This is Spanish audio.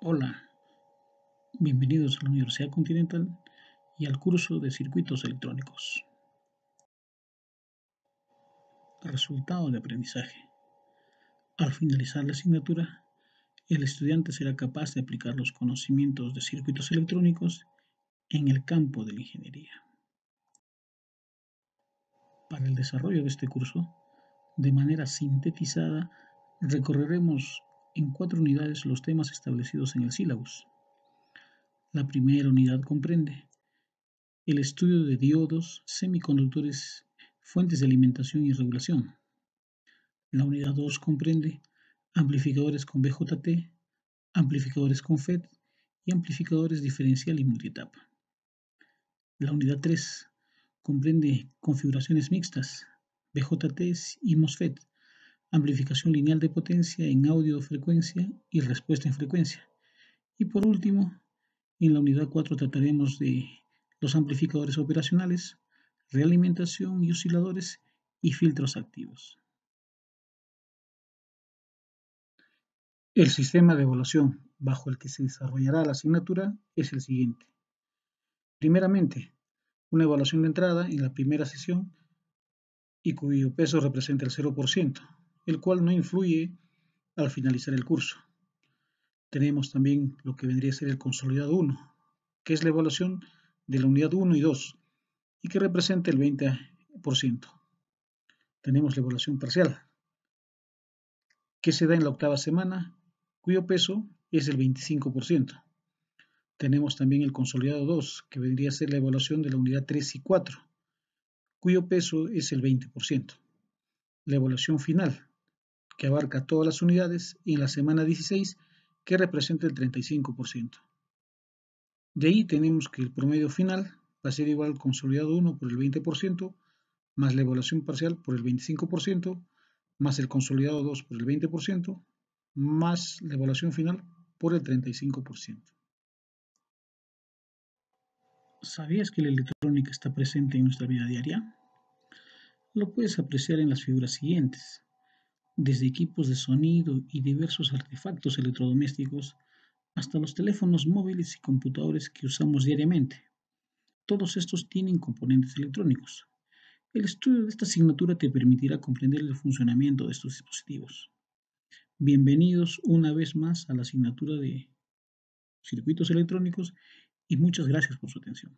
Hola, bienvenidos a la Universidad Continental y al curso de circuitos electrónicos. Resultado de aprendizaje. Al finalizar la asignatura, el estudiante será capaz de aplicar los conocimientos de circuitos electrónicos en el campo de la ingeniería. Para el desarrollo de este curso, de manera sintetizada, recorreremos en cuatro unidades los temas establecidos en el sílabus. La primera unidad comprende el estudio de diodos, semiconductores, fuentes de alimentación y regulación. La unidad 2 comprende amplificadores con BJT, amplificadores con FET y amplificadores diferencial y multietapa. La unidad 3 comprende configuraciones mixtas, BJT y MOSFET, amplificación lineal de potencia en audio frecuencia y respuesta en frecuencia. Y por último, en la unidad 4 trataremos de los amplificadores operacionales, realimentación y osciladores y filtros activos. El sistema de evaluación bajo el que se desarrollará la asignatura es el siguiente. Primeramente, una evaluación de entrada en la primera sesión y cuyo peso representa el 0% el cual no influye al finalizar el curso. Tenemos también lo que vendría a ser el consolidado 1, que es la evaluación de la unidad 1 y 2, y que representa el 20%. Tenemos la evaluación parcial, que se da en la octava semana, cuyo peso es el 25%. Tenemos también el consolidado 2, que vendría a ser la evaluación de la unidad 3 y 4, cuyo peso es el 20%. La evaluación final, que abarca todas las unidades, y en la semana 16, que representa el 35%. De ahí tenemos que el promedio final va a ser igual al consolidado 1 por el 20%, más la evaluación parcial por el 25%, más el consolidado 2 por el 20%, más la evaluación final por el 35%. ¿Sabías que la electrónica está presente en nuestra vida diaria? Lo puedes apreciar en las figuras siguientes desde equipos de sonido y diversos artefactos electrodomésticos hasta los teléfonos móviles y computadores que usamos diariamente. Todos estos tienen componentes electrónicos. El estudio de esta asignatura te permitirá comprender el funcionamiento de estos dispositivos. Bienvenidos una vez más a la asignatura de circuitos electrónicos y muchas gracias por su atención.